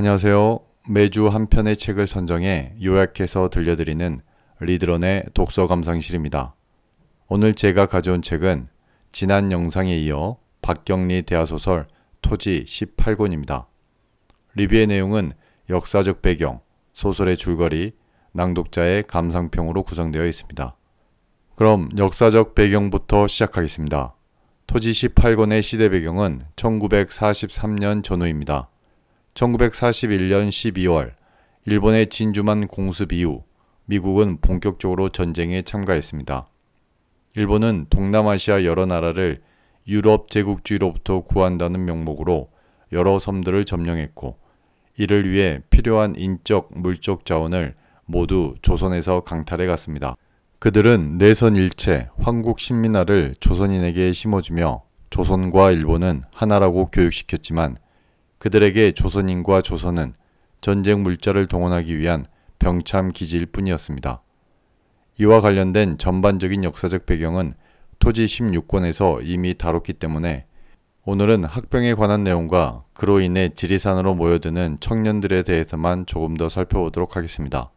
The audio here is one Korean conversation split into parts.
안녕하세요. 매주 한 편의 책을 선정해 요약해서 들려드리는 리드론의 독서 감상실입니다. 오늘 제가 가져온 책은 지난 영상에 이어 박경리 대하소설 토지 18권입니다. 리뷰의 내용은 역사적 배경, 소설의 줄거리, 낭독자의 감상평으로 구성되어 있습니다. 그럼 역사적 배경부터 시작하겠습니다. 토지 18권의 시대 배경은 1943년 전후입니다. 1941년 12월 일본의 진주만 공습 이후 미국은 본격적으로 전쟁에 참가했습니다. 일본은 동남아시아 여러 나라를 유럽 제국주의로부터 구한다는 명목으로 여러 섬들을 점령했고 이를 위해 필요한 인적, 물적 자원을 모두 조선에서 강탈해 갔습니다. 그들은 내선일체, 황국 신민화를 조선인에게 심어주며 조선과 일본은 하나라고 교육시켰지만 그들에게 조선인과 조선은 전쟁 물자를 동원하기 위한 병참 기지일 뿐이었습니다. 이와 관련된 전반적인 역사적 배경은 토지 16권에서 이미 다뤘기 때문에 오늘은 학병에 관한 내용과 그로 인해 지리산으로 모여드는 청년들에 대해서만 조금 더 살펴보도록 하겠습니다.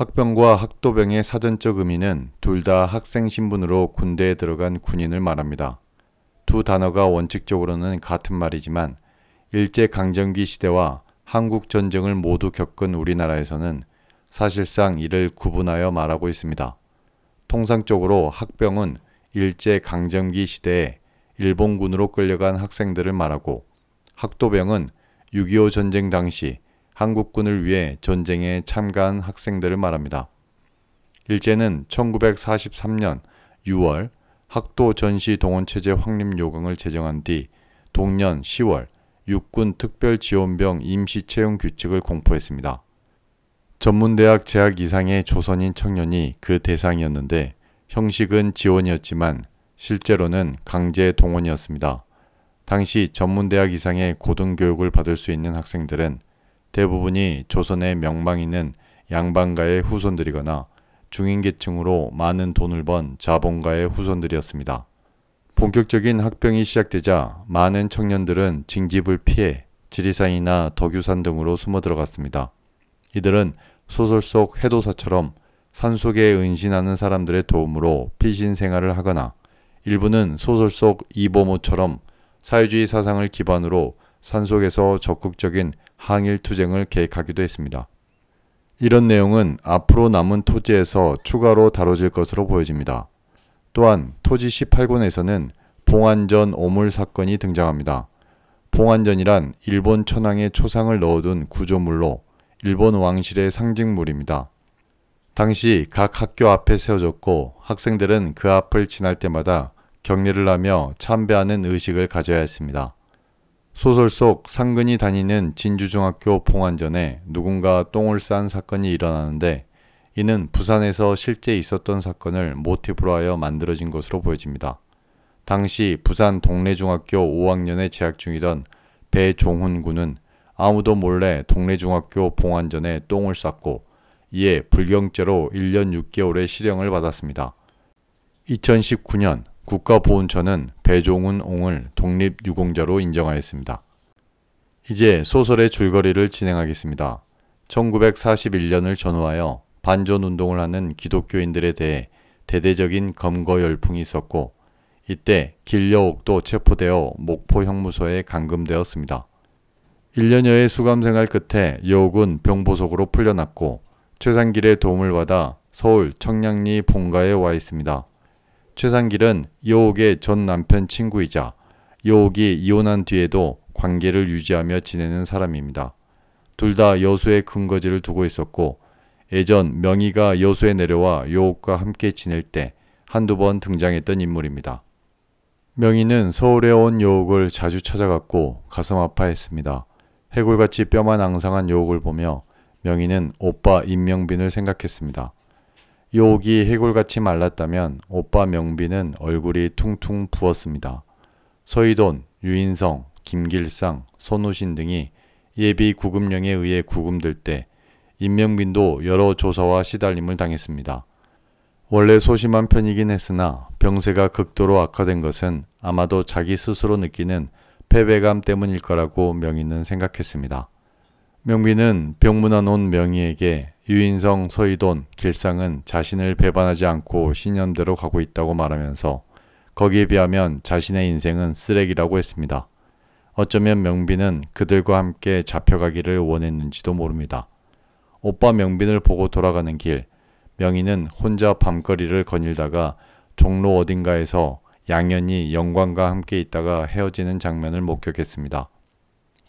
학병과 학도병의 사전적 의미는 둘 다 학생 신분으로 군대에 들어간 군인을 말합니다. 두 단어가 원칙적으로는 같은 말이지만 일제강점기 시대와 한국전쟁을 모두 겪은 우리나라에서는 사실상 이를 구분하여 말하고 있습니다. 통상적으로 학병은 일제강점기 시대에 일본군으로 끌려간 학생들을 말하고 학도병은 6.25 전쟁 당시 한국군을 위해 전쟁에 참가한 학생들을 말합니다. 일제는 1943년 6월 학도 전시 동원체제 확립 요강을 제정한 뒤 동년 10월 육군 특별지원병 임시채용 규칙을 공포했습니다. 전문대학 재학 이상의 조선인 청년이 그 대상이었는데 형식은 지원이었지만 실제로는 강제 동원이었습니다. 당시 전문대학 이상의 고등교육을 받을 수 있는 학생들은 대부분이 조선의 명망 있는 양반가의 후손들이거나 중인계층으로 많은 돈을 번 자본가의 후손들이었습니다. 본격적인 학병이 시작되자 많은 청년들은 징집을 피해 지리산이나 덕유산 등으로 숨어 들어갔습니다. 이들은 소설 속 해도사처럼 산속에 은신하는 사람들의 도움으로 피신 생활을 하거나 일부는 소설 속 이보모처럼 사회주의 사상을 기반으로 산속에서 적극적인 항일 투쟁을 계획하기도 했습니다. 이런 내용은 앞으로 남은 토지에서 추가로 다뤄질 것으로 보여집니다. 또한 토지 18권에서는 봉안전 오물 사건이 등장합니다. 봉안전이란 일본 천황의 초상을 넣어둔 구조물로 일본 왕실의 상징물입니다. 당시 각 학교 앞에 세워졌고 학생들은 그 앞을 지날 때마다 경례를 하며 참배하는 의식을 가져야 했습니다. 소설 속 상근이 다니는 진주중학교 봉안전에 누군가 똥을 싼 사건이 일어나는데 이는 부산에서 실제 있었던 사건을 모티브로 하여 만들어진 것으로 보여집니다. 당시 부산 동래중학교 5학년에 재학 중이던 배종훈 군은 아무도 몰래 동래중학교 봉안전에 똥을 쌌고 이에 불경죄로 1년 6개월의 실형을 받았습니다. 2019년 국가보훈처는 배종훈 옹을 독립유공자로 인정하였습니다. 이제 소설의 줄거리를 진행하겠습니다. 1941년을 전후하여 반전 운동을 하는 기독교인들에 대해 대대적인 검거 열풍이 있었고 이때 길려옥도 체포되어 목포 형무소에 감금되었습니다. 1년여의 수감생활 끝에 여옥은 병보석으로 풀려났고 최상길의 도움을 받아 서울 청량리 본가에 와 있습니다. 최상길은 여옥의 전 남편 친구이자 여옥이 이혼한 뒤에도 관계를 유지하며 지내는 사람입니다. 둘 다 여수에 근거지를 두고 있었고 예전 명의가 여수에 내려와 요옥과 함께 지낼 때 한두 번 등장했던 인물입니다. 명희는 서울에 온 요옥을 자주 찾아갔고 가슴 아파했습니다. 해골같이 뼈만 앙상한 요옥을 보며 명희는 오빠 임명빈을 생각했습니다. 요옥이 해골같이 말랐다면 오빠 명빈은 얼굴이 퉁퉁 부었습니다. 서희돈, 유인성, 김길상, 손우신 등이 예비 구금령에 의해 구금될 때 인명빈도 여러 조사와 시달림을 당했습니다. 원래 소심한 편이긴 했으나 병세가 극도로 악화된 것은 아마도 자기 스스로 느끼는 패배감 때문일 거라고 명희는 생각했습니다. 명빈은 병문안 온 명희에게 유인성, 서희돈, 길상은 자신을 배반하지 않고 신념대로 가고 있다고 말하면서 거기에 비하면 자신의 인생은 쓰레기라고 했습니다. 어쩌면 명빈은 그들과 함께 잡혀가기를 원했는지도 모릅니다. 오빠 명빈을 보고 돌아가는 길 명희는 혼자 밤거리를 거닐다가 종로 어딘가에서 양현이 영광과 함께 있다가 헤어지는 장면을 목격했습니다.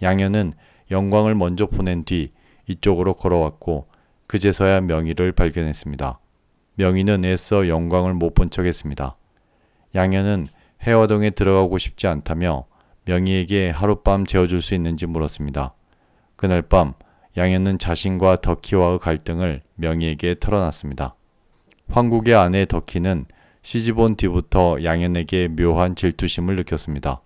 양현은 영광을 먼저 보낸 뒤 이쪽으로 걸어왔고 그제서야 명희를 발견했습니다. 명희는 애써 영광을 못 본 척했습니다. 양현은 해화동에 들어가고 싶지 않다며 명희에게 하룻밤 재워줄 수 있는지 물었습니다. 그날 밤 양현은 자신과 더키와의 갈등을 명희에게 털어놨습니다. 황국의 아내 더키는 시집온 뒤부터 양현에게 묘한 질투심을 느꼈습니다.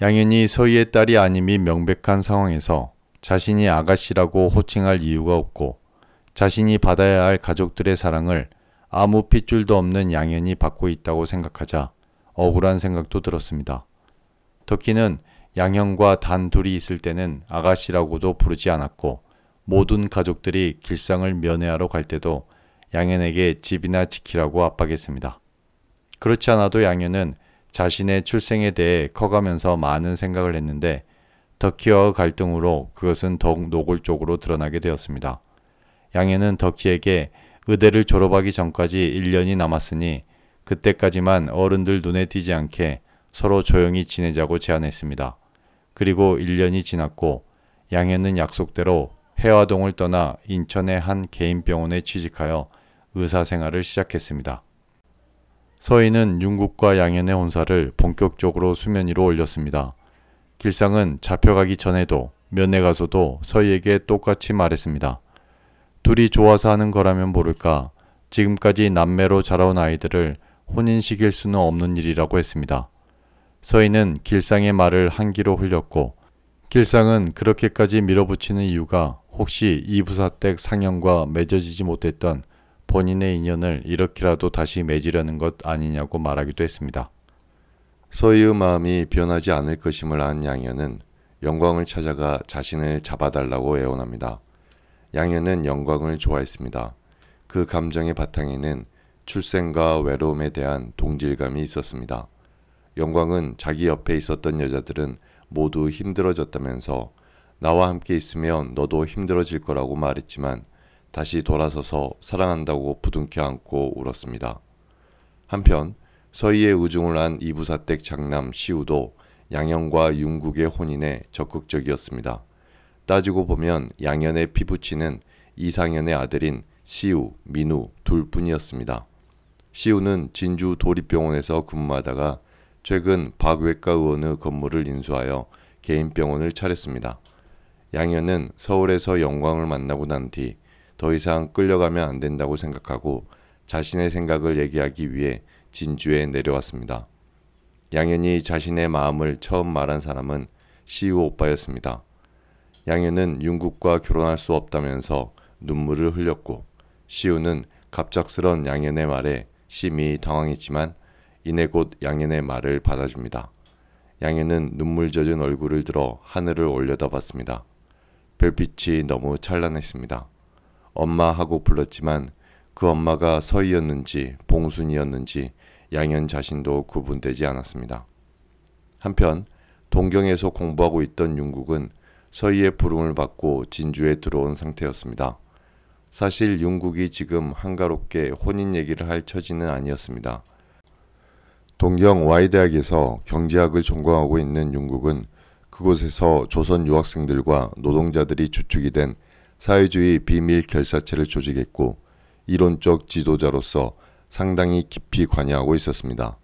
양현이 서희의 딸이 아님이 명백한 상황에서 자신이 아가씨라고 호칭할 이유가 없고 자신이 받아야 할 가족들의 사랑을 아무 핏줄도 없는 양현이 받고 있다고 생각하자 억울한 생각도 들었습니다. 터키는 양현과 단 둘이 있을 때는 아가씨라고도 부르지 않았고 모든 가족들이 길상을 면회하러 갈 때도 양현에게 집이나 지키라고 압박했습니다. 그렇지 않아도 양현은 자신의 출생에 대해 커가면서 많은 생각을 했는데 더키와의 갈등으로 그것은 더욱 노골적으로 드러나게 되었습니다. 양현은 더키에게 의대를 졸업하기 전까지 1년이 남았으니 그때까지만 어른들 눈에 띄지 않게 서로 조용히 지내자고 제안했습니다. 그리고 1년이 지났고 양현은 약속대로 해화동을 떠나 인천의 한 개인병원에 취직하여 의사 생활을 시작했습니다. 서희는 윤국과 양현의 혼사를 본격적으로 수면 위로 올렸습니다. 길상은 잡혀가기 전에도 면회 가서도 서희에게 똑같이 말했습니다. 둘이 좋아서 하는 거라면 모를까 지금까지 남매로 자라온 아이들을 혼인시킬 수는 없는 일이라고 했습니다. 서희는 길상의 말을 한기로 흘렸고 길상은 그렇게까지 밀어붙이는 이유가 혹시 이 부사댁 상영과 맺어지지 못했던 본인의 인연을 이렇게라도 다시 맺으려는 것 아니냐고 말하기도 했습니다. 서희의 마음이 변하지 않을 것임을 안 양현은 영광을 찾아가 자신을 잡아달라고 애원합니다. 양현은 영광을 좋아했습니다. 그 감정의 바탕에는 출생과 외로움에 대한 동질감이 있었습니다. 영광은 자기 옆에 있었던 여자들은 모두 힘들어졌다면서 나와 함께 있으면 너도 힘들어질 거라고 말했지만 다시 돌아서서 사랑한다고 부둥켜 안고 울었습니다. 한편 서희의 우중을 한 이부사댁 장남 시우도 양현과 윤국의 혼인에 적극적이었습니다. 따지고 보면 양현의 피부치는 이상현의 아들인 시우, 민우 둘 뿐이었습니다. 시우는 진주 도립병원에서 근무하다가 최근 박외과 의원의 건물을 인수하여 개인 병원을 차렸습니다. 양현은 서울에서 영광을 만나고 난 뒤 더 이상 끌려가면 안 된다고 생각하고 자신의 생각을 얘기하기 위해 진주에 내려왔습니다. 양현이 자신의 마음을 처음 말한 사람은 시우 오빠였습니다. 양현은 윤국과 결혼할 수 없다면서 눈물을 흘렸고 시우는 갑작스런 양현의 말에 심히 당황했지만 이내 곧 양현의 말을 받아줍니다. 양현은 눈물 젖은 얼굴을 들어 하늘을 올려다봤습니다. 별빛이 너무 찬란했습니다. 엄마 하고 불렀지만 그 엄마가 서희였는지 봉순이였는지 양현 자신도 구분되지 않았습니다. 한편 동경에서 공부하고 있던 윤국은 서희의 부름을 받고 진주에 들어온 상태였습니다. 사실 윤국이 지금 한가롭게 혼인 얘기를 할 처지는 아니었습니다. 동경 Y대학에서 경제학을 전공하고 있는 윤국은 그곳에서 조선 유학생들과 노동자들이 주축이 된 사회주의 비밀 결사체를 조직했고 이론적 지도자로서 상당히 깊이 관여하고 있었습니다.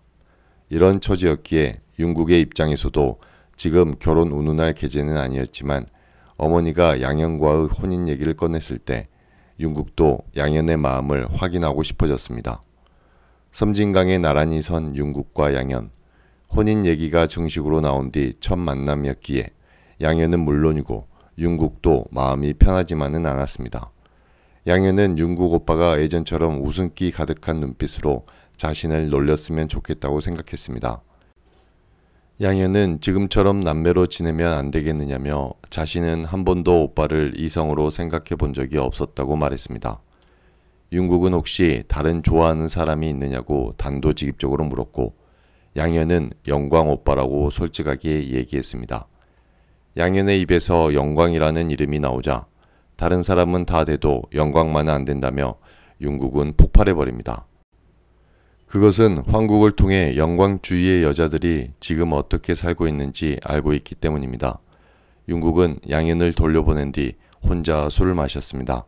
이런 처지였기에 윤국의 입장에서도 지금 결혼 운운할 계제는 아니었지만 어머니가 양현과의 혼인 얘기를 꺼냈을 때 윤국도 양현의 마음을 확인하고 싶어졌습니다. 섬진강에 나란히 선 윤국과 양현, 혼인 얘기가 정식으로 나온 뒤 첫 만남이었기에 양현은 물론이고 윤국도 마음이 편하지만은 않았습니다. 양현은 윤국 오빠가 예전처럼 웃음기 가득한 눈빛으로 자신을 놀렸으면 좋겠다고 생각했습니다. 양현은 지금처럼 남매로 지내면 안 되겠느냐며 자신은 한 번도 오빠를 이성으로 생각해 본 적이 없었다고 말했습니다. 윤국은 혹시 다른 좋아하는 사람이 있느냐고 단도직입적으로 물었고 양현은 영광 오빠라고 솔직하게 얘기했습니다. 양현의 입에서 영광이라는 이름이 나오자 다른 사람은 다 돼도 영광만은 안 된다며 윤국은 폭발해버립니다. 그것은 황국을 통해 영광주의의 여자들이 지금 어떻게 살고 있는지 알고 있기 때문입니다. 윤국은 양현을 돌려보낸 뒤 혼자 술을 마셨습니다.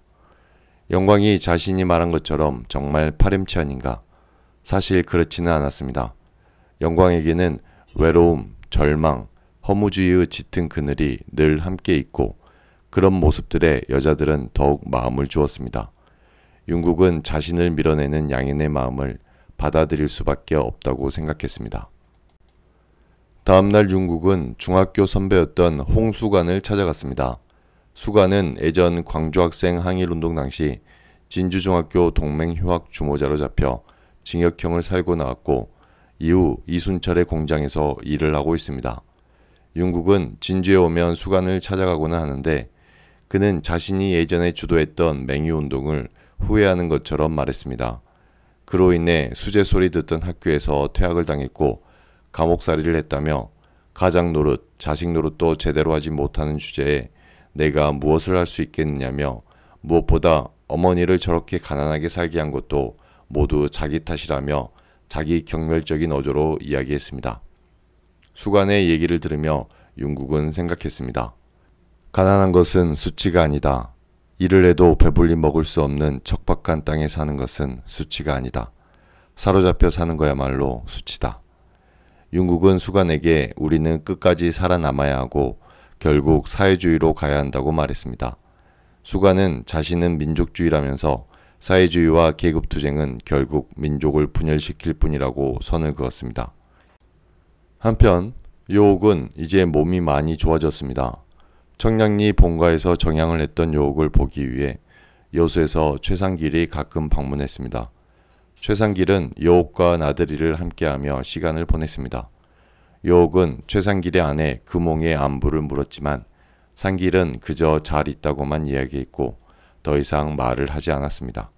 영광이 자신이 말한 것처럼 정말 파렴치한인가? 사실 그렇지는 않았습니다. 영광에게는 외로움, 절망, 허무주의의 짙은 그늘이 늘 함께 있고 그런 모습들에 여자들은 더욱 마음을 주었습니다. 윤국은 자신을 밀어내는 양인의 마음을 받아들일 수밖에 없다고 생각했습니다. 다음날 윤국은 중학교 선배였던 홍수관을 찾아갔습니다. 수관은 예전 광주학생 항일운동 당시 진주중학교 동맹휴학 주모자로 잡혀 징역형을 살고 나왔고 이후 이순철의 공장에서 일을 하고 있습니다. 윤국은 진주에 오면 수간을 찾아가고는 하는데 그는 자신이 예전에 주도했던 맹유 운동을 후회하는 것처럼 말했습니다. 그로 인해 수제 소리 듣던 학교에서 퇴학을 당했고 감옥살이를 했다며 가장 노릇, 자식 노릇도 제대로 하지 못하는 주제에 내가 무엇을 할 수 있겠느냐며 무엇보다 어머니를 저렇게 가난하게 살게 한 것도 모두 자기 탓이라며 자기 경멸적인 어조로 이야기했습니다. 수간의 얘기를 들으며 윤국은 생각했습니다. 가난한 것은 수치가 아니다. 일을 해도 배불리 먹을 수 없는 척박한 땅에 사는 것은 수치가 아니다. 사로잡혀 사는 거야말로 수치다. 윤국은 수간에게 우리는 끝까지 살아남아야 하고 결국 사회주의로 가야 한다고 말했습니다. 수간은 자신은 민족주의라면서 사회주의와 계급투쟁은 결국 민족을 분열시킬 뿐이라고 선을 그었습니다. 한편 요옥은 이제 몸이 많이 좋아졌습니다. 청량리 본가에서 정향을 했던 요옥을 보기 위해 여수에서 최상길이 가끔 방문했습니다. 최상길은 요옥과 나들이를 함께하며 시간을 보냈습니다. 요옥은 최상길의 아내 금홍의 안부를 물었지만 상길은 그저 잘 있다고만 이야기했고 더 이상 말을 하지 않았습니다.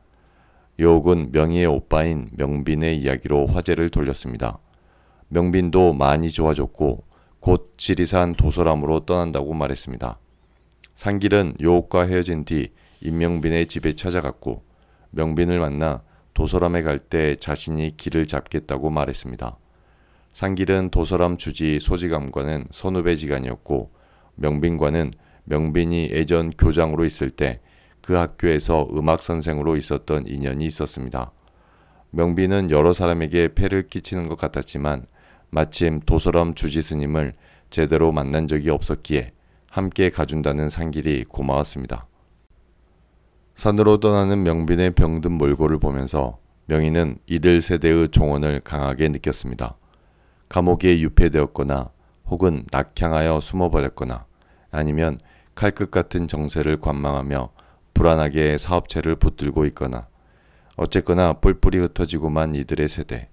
요옥은 명희의 오빠인 명빈의 이야기로 화제를 돌렸습니다. 명빈도 많이 좋아졌고 곧 지리산 도서람으로 떠난다고 말했습니다. 상길은 요옥과 헤어진 뒤 임명빈의 집에 찾아갔고 명빈을 만나 도서람에 갈 때 자신이 길을 잡겠다고 말했습니다. 상길은 도서람 주지 소지감과는 선후배 지간이었고 명빈과는 명빈이 예전 교장으로 있을 때그 학교에서 음악 선생으로 있었던 인연이 있었습니다. 명비는 여러 사람에게 폐를 끼치는 것 같았지만 마침 도서람 주지스님을 제대로 만난 적이 없었기에 함께 가준다는 상길이 고마웠습니다. 산으로 떠나는 명빈의 병든 몰골을 보면서 명희는 이들 세대의 종언을 강하게 느꼈습니다. 감옥에 유폐되었거나 혹은 낙향하여 숨어버렸거나 아니면 칼끝 같은 정세를 관망하며 불안하게 사업체를 붙들고 있거나 어쨌거나 뿔뿔이 흩어지고만 이들의 세대.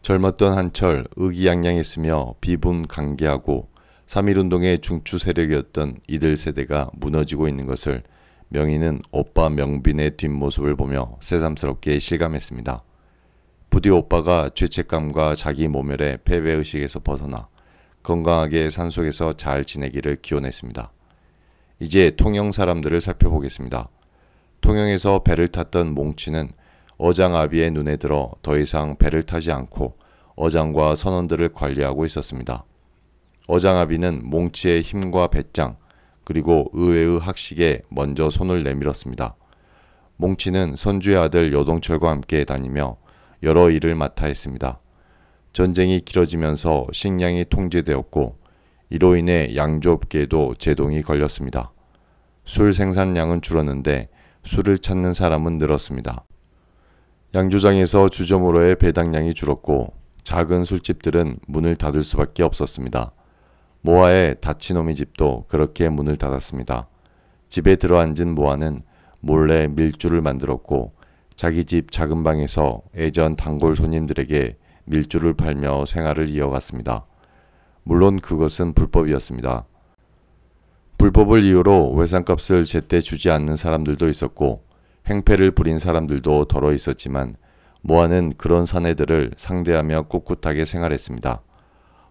젊었던 한철 의기양양했으며 비분강개하고 3.1운동의 중추 세력이었던 이들 세대가 무너지고 있는 것을 명희는 오빠 명빈의 뒷모습을 보며 새삼스럽게 실감했습니다. 부디 오빠가 죄책감과 자기 모멸의 패배의식에서 벗어나 건강하게 산속에서 잘 지내기를 기원했습니다. 이제 통영 사람들을 살펴보겠습니다. 통영에서 배를 탔던 몽치는 어장 아비의 눈에 들어 더 이상 배를 타지 않고 어장과 선원들을 관리하고 있었습니다. 어장 아비는 몽치의 힘과 배짱 그리고 의외의 학식에 먼저 손을 내밀었습니다. 몽치는 선주의 아들 여동철과 함께 다니며 여러 일을 맡아 했습니다. 전쟁이 길어지면서 식량이 통제되었고 이로 인해 양조업계도 제동이 걸렸습니다. 술 생산량은 줄었는데 술을 찾는 사람은 늘었습니다. 양조장에서 주점으로의 배당량이 줄었고 작은 술집들은 문을 닫을 수밖에 없었습니다. 모아의 다치노미 집도 그렇게 문을 닫았습니다. 집에 들어앉은 모아는 몰래 밀주를 만들었고 자기 집 작은 방에서 애전 단골 손님들에게 밀주를 팔며 생활을 이어갔습니다. 물론 그것은 불법이었습니다. 불법을 이유로 외상값을 제때 주지 않는 사람들도 있었고 행패를 부린 사람들도 더러 있었지만 모아는 그런 사내들을 상대하며 꿋꿋하게 생활했습니다.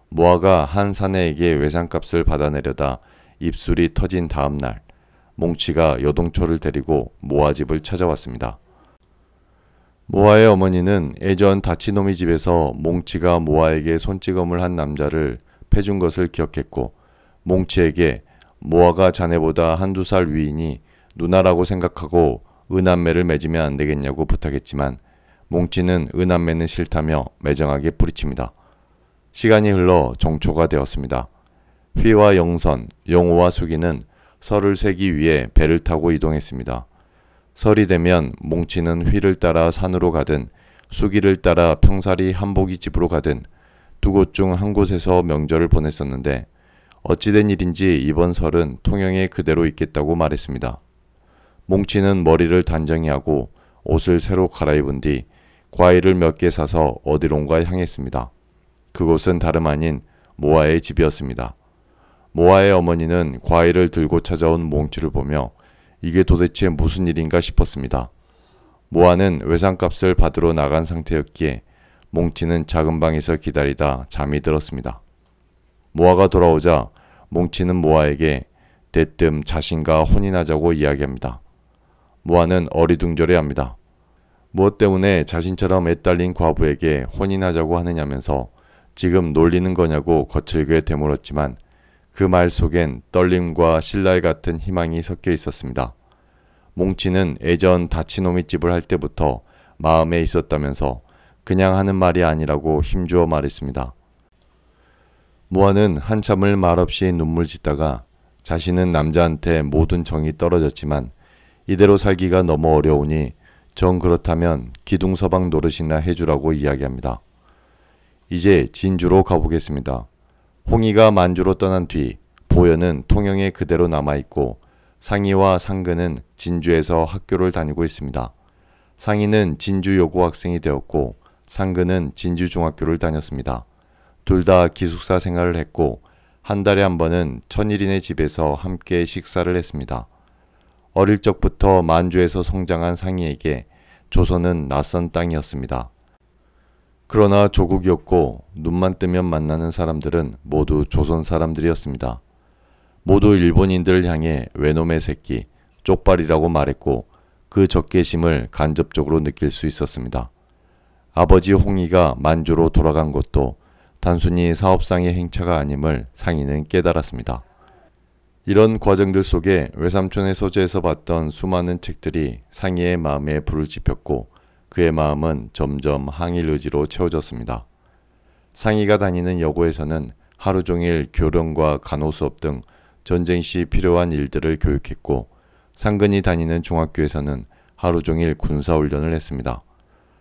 모아가 한 사내에게 외상값을 받아내려다 입술이 터진 다음 날 몽치가 여동초를 데리고 모아 집을 찾아왔습니다. 모아의 어머니는 예전 다치노미 집에서 몽치가 모아에게 손찌검을 한 남자를 패준 것을 기억했고 몽치에게 모아가 자네보다 한두 살 위인이 누나라고 생각하고 은한매를 맺으면 안 되겠냐고 부탁했지만 몽치는 은한매는 싫다며 매정하게 뿌리칩니다. 시간이 흘러 정초가 되었습니다. 휘와 영선, 영호와 수기는 설을 세기 위해 배를 타고 이동했습니다. 설이 되면 몽치는 휘를 따라 산으로 가든 수기를 따라 평살이 한복이 집으로 가든 두곳중한 곳에서 명절을 보냈었는데 어찌된 일인지 이번 설은 통영에 그대로 있겠다고 말했습니다. 몽치는 머리를 단정히 하고 옷을 새로 갈아입은 뒤 과일을 몇 개 사서 어디론가 향했습니다. 그곳은 다름 아닌 모아의 집이었습니다. 모아의 어머니는 과일을 들고 찾아온 몽치를 보며 이게 도대체 무슨 일인가 싶었습니다. 모아는 외상값을 받으러 나간 상태였기에 몽치는 작은 방에서 기다리다 잠이 들었습니다. 모아가 돌아오자 몽치는 모아에게 대뜸 자신과 혼인하자고 이야기합니다. 모아는 어리둥절해합니다. 무엇 때문에 자신처럼 애딸린 과부에게 혼인하자고 하느냐면서 지금 놀리는 거냐고 거칠게 되물었지만 그 말 속엔 떨림과 신랄 같은 희망이 섞여 있었습니다. 몽치는 예전 다치노미 집을 할 때부터 마음에 있었다면서 그냥 하는 말이 아니라고 힘주어 말했습니다. 무아는 한참을 말없이 눈물 짓다가 자신은 남자한테 모든 정이 떨어졌지만 이대로 살기가 너무 어려우니 정 그렇다면 기둥서방 노릇이나 해주라고 이야기합니다. 이제 진주로 가보겠습니다. 홍이가 만주로 떠난 뒤 보현은 통영에 그대로 남아있고 상희와 상근은 진주에서 학교를 다니고 있습니다. 상희는 진주 여고학생이 되었고 상근은 진주중학교를 다녔습니다. 둘 다 기숙사 생활을 했고 한 달에 한 번은 천일인의 집에서 함께 식사를 했습니다. 어릴 적부터 만주에서 성장한 상희에게 조선은 낯선 땅이었습니다. 그러나 조국이었고 눈만 뜨면 만나는 사람들은 모두 조선 사람들이었습니다. 모두 일본인들을 향해 외놈의 새끼, 쪽발이라고 말했고 그 적개심을 간접적으로 느낄 수 있었습니다. 아버지 홍이가 만주로 돌아간 것도 단순히 사업상의 행차가 아님을 상인은 깨달았습니다. 이런 과정들 속에 외삼촌의 서재에서 봤던 수많은 책들이 상의의 마음에 불을 지폈고 그의 마음은 점점 항일 의지로 채워졌습니다. 상의가 다니는 여고에서는 하루 종일 교령과 간호수업 등 전쟁 시 필요한 일들을 교육했고 상근이 다니는 중학교에서는 하루 종일 군사훈련을 했습니다.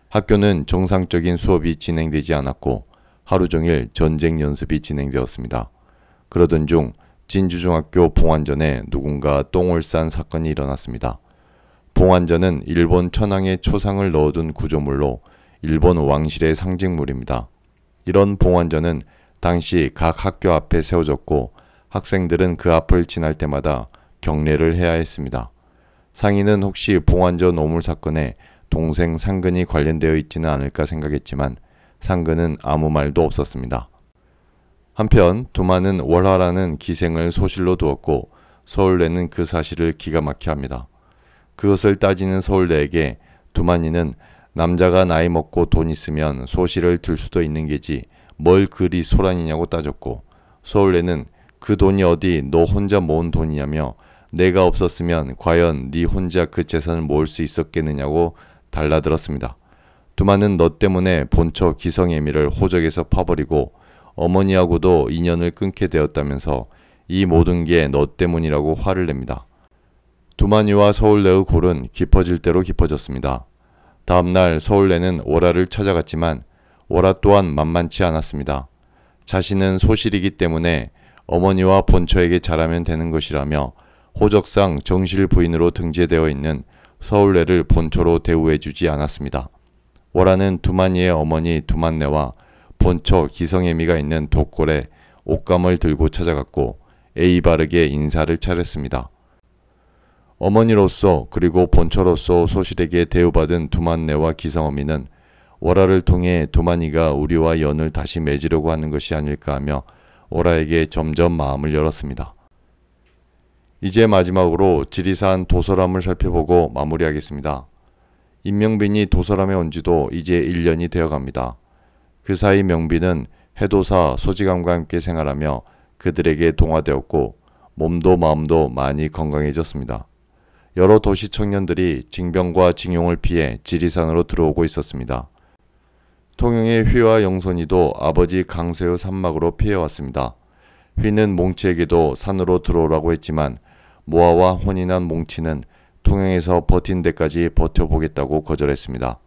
학교는 정상적인 수업이 진행되지 않았고 하루 종일 전쟁 연습이 진행되었습니다. 그러던 중 진주중학교 봉안전에 누군가 똥을 싼 사건이 일어났습니다. 봉안전은 일본 천황의 초상을 넣어둔 구조물로 일본 왕실의 상징물입니다. 이런 봉안전은 당시 각 학교 앞에 세워졌고 학생들은 그 앞을 지날 때마다 경례를 해야 했습니다. 상인은 혹시 봉안전 오물 사건에 동생 상근이 관련되어 있지는 않을까 생각했지만 상근은 아무 말도 없었습니다. 한편 두만은 월화라는 기생을 소실로 두었고 서울대는 그 사실을 기가 막혀 합니다. 그것을 따지는 서울대에게 두만이는 남자가 나이 먹고 돈 있으면 소실을 들 수도 있는 게지 뭘 그리 소란이냐고 따졌고 서울대는 그 돈이 어디 너 혼자 모은 돈이냐며 내가 없었으면 과연 네 혼자 그 재산을 모을 수 있었겠느냐고 달라들었습니다. 두만은 너 때문에 본처 기성애미를 호적에서 파버리고 어머니하고도 인연을 끊게 되었다면서 이 모든 게 너 때문이라고 화를 냅니다. 두만이와 서울내의 골은 깊어질 대로 깊어졌습니다. 다음날 서울내는 오라를 찾아갔지만 오라 또한 만만치 않았습니다. 자신은 소실이기 때문에 어머니와 본처에게 잘하면 되는 것이라며 호적상 정실 부인으로 등재되어 있는 서울례를 본처로 대우해주지 않았습니다. 월화는 두만이의 어머니 두만네와 본처 기성애미가 있는 독골에 옷감을 들고 찾아갔고 에이 바르게 인사를 차렸습니다. 어머니로서 그리고 본처로서 소실에게 대우받은 두만네와 기성어미는 월화를 통해 두만이가 우리와 연을 다시 맺으려고 하는 것이 아닐까 하며 월화에게 점점 마음을 열었습니다. 이제 마지막으로 지리산 도서람을 살펴보고 마무리하겠습니다. 임명빈이 도서람에 온 지도 이제 1년이 되어갑니다. 그 사이 명빈은 해도사 소지감과 함께 생활하며 그들에게 동화되었고 몸도 마음도 많이 건강해졌습니다. 여러 도시 청년들이 징병과 징용을 피해 지리산으로 들어오고 있었습니다. 통영의 휘와 영선이도 아버지 강세의 산막으로 피해왔습니다. 휘는 몽치에게도 산으로 들어오라고 했지만 모아와 혼인한 몽치는 통영에서 버틴 데까지 버텨보겠다고 거절했습니다.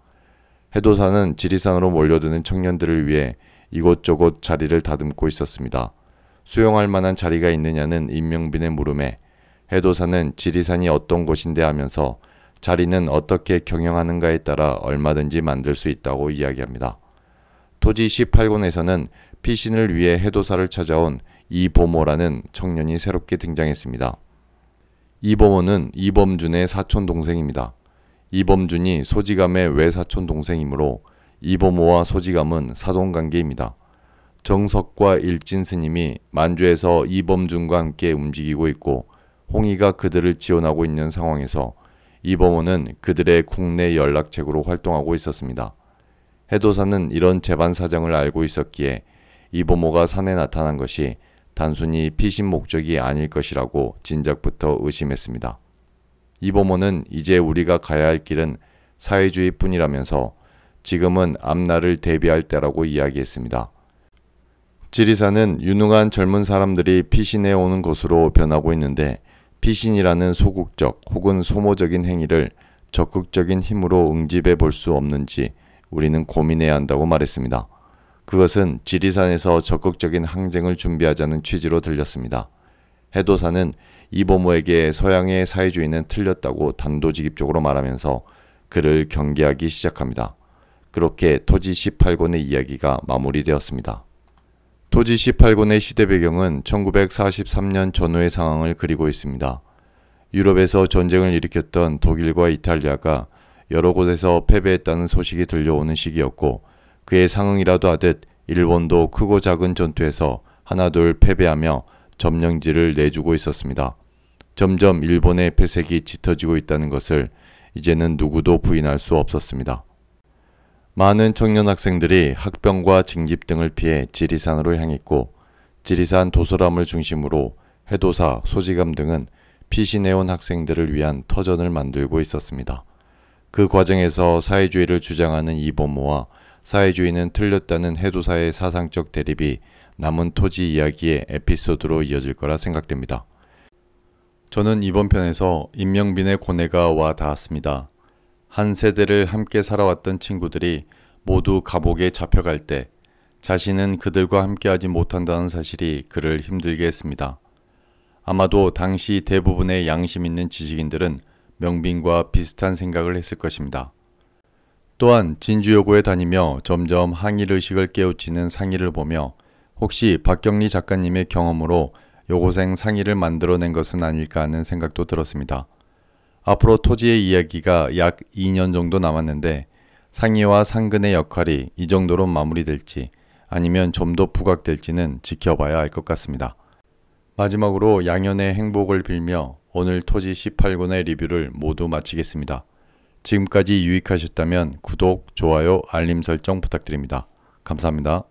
해도사는 지리산으로 몰려드는 청년들을 위해 이곳저곳 자리를 다듬고 있었습니다. 수용할 만한 자리가 있느냐는 임명빈의 물음에 해도사는 지리산이 어떤 곳인데 하면서 자리는 어떻게 경영하는가에 따라 얼마든지 만들 수 있다고 이야기합니다. 토지 18권에서는 피신을 위해 해도사를 찾아온 이보모라는 청년이 새롭게 등장했습니다. 이범호는 이범준의 사촌 동생입니다. 이범준이 소지감의 외사촌 동생이므로 이범호와 소지감은 사돈관계입니다. 정석과 일진 스님이 만주에서 이범준과 함께 움직이고 있고 홍희가 그들을 지원하고 있는 상황에서 이범호는 그들의 국내 연락책으로 활동하고 있었습니다. 해도사는 이런 재반 사정을 알고 있었기에 이범호가 산에 나타난 것이 단순히 피신 목적이 아닐 것이라고 진작부터 의심했습니다. 이부모는 이제 우리가 가야 할 길은 사회주의뿐이라면서 지금은 앞날을 대비할 때라고 이야기했습니다. 지리사는 유능한 젊은 사람들이 피신해 오는 곳으로 변하고 있는데 피신이라는 소극적 혹은 소모적인 행위를 적극적인 힘으로 응집해 볼 수 없는지 우리는 고민해야 한다고 말했습니다. 그것은 지리산에서 적극적인 항쟁을 준비하자는 취지로 들렸습니다. 해도사는 이보모에게 서양의 사회주의는 틀렸다고 단도직입적으로 말하면서 그를 경계하기 시작합니다. 그렇게 토지 18권의 이야기가 마무리되었습니다. 토지 18권의 시대 배경은 1943년 전후의 상황을 그리고 있습니다. 유럽에서 전쟁을 일으켰던 독일과 이탈리아가 여러 곳에서 패배했다는 소식이 들려오는 시기였고 그의 상응이라도 하듯 일본도 크고 작은 전투에서 하나둘 패배하며 점령지를 내주고 있었습니다. 점점 일본의 패색이 짙어지고 있다는 것을 이제는 누구도 부인할 수 없었습니다. 많은 청년 학생들이 학병과 징집 등을 피해 지리산으로 향했고 지리산 도서람을 중심으로 해도사, 소지감 등은 피신해온 학생들을 위한 터전을 만들고 있었습니다. 그 과정에서 사회주의를 주장하는 이범모와 사회주의는 틀렸다는 해도사의 사상적 대립이 남은 토지 이야기의 에피소드로 이어질 거라 생각됩니다. 저는 이번 편에서 임명빈의 고뇌가 와 닿았습니다. 한 세대를 함께 살아왔던 친구들이 모두 감옥에 잡혀갈 때 자신은 그들과 함께하지 못한다는 사실이 그를 힘들게 했습니다. 아마도 당시 대부분의 양심 있는 지식인들은 명빈과 비슷한 생각을 했을 것입니다. 또한 진주여고에 다니며 점점 항일의식을 깨우치는 상의를 보며 혹시 박경리 작가님의 경험으로 여고생 상의를 만들어낸 것은 아닐까 하는 생각도 들었습니다. 앞으로 토지의 이야기가 약 2년 정도 남았는데 상의와 상근의 역할이 이 정도로 마무리될지 아니면 좀 더 부각될지는 지켜봐야 알 것 같습니다. 마지막으로 양현의 행복을 빌며 오늘 토지 18권의 리뷰를 모두 마치겠습니다. 지금까지 유익하셨다면 구독, 좋아요, 알림 설정 부탁드립니다. 감사합니다.